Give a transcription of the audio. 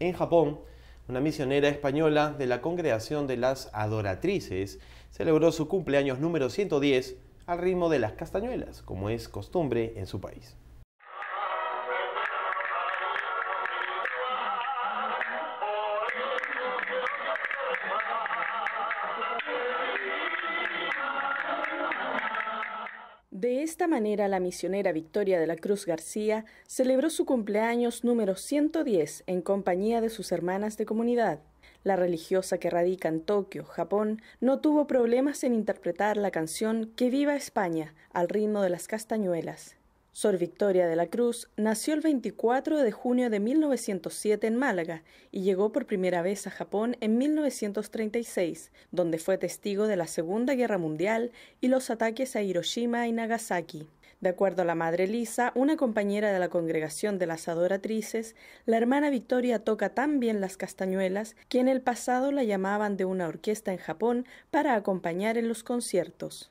En Japón, una misionera española de la Congregación de las Adoratrices celebró su cumpleaños número 110 al ritmo de las castañuelas, como es costumbre en su país. De esta manera, la misionera Victoria de la Cruz García celebró su cumpleaños número 110 en compañía de sus hermanas de comunidad. La religiosa que radica en Tokio, Japón, no tuvo problemas en interpretar la canción Que viva España al ritmo de las castañuelas. Sor Victoria de la Cruz nació el 24 de junio de 1907 en Málaga y llegó por primera vez a Japón en 1936, donde fue testigo de la Segunda Guerra Mundial y los ataques a Hiroshima y Nagasaki. De acuerdo a la madre Lisa, una compañera de la congregación de las adoratrices, la hermana Victoria toca tan bien las castañuelas que en el pasado la llamaban de una orquesta en Japón para acompañar en los conciertos.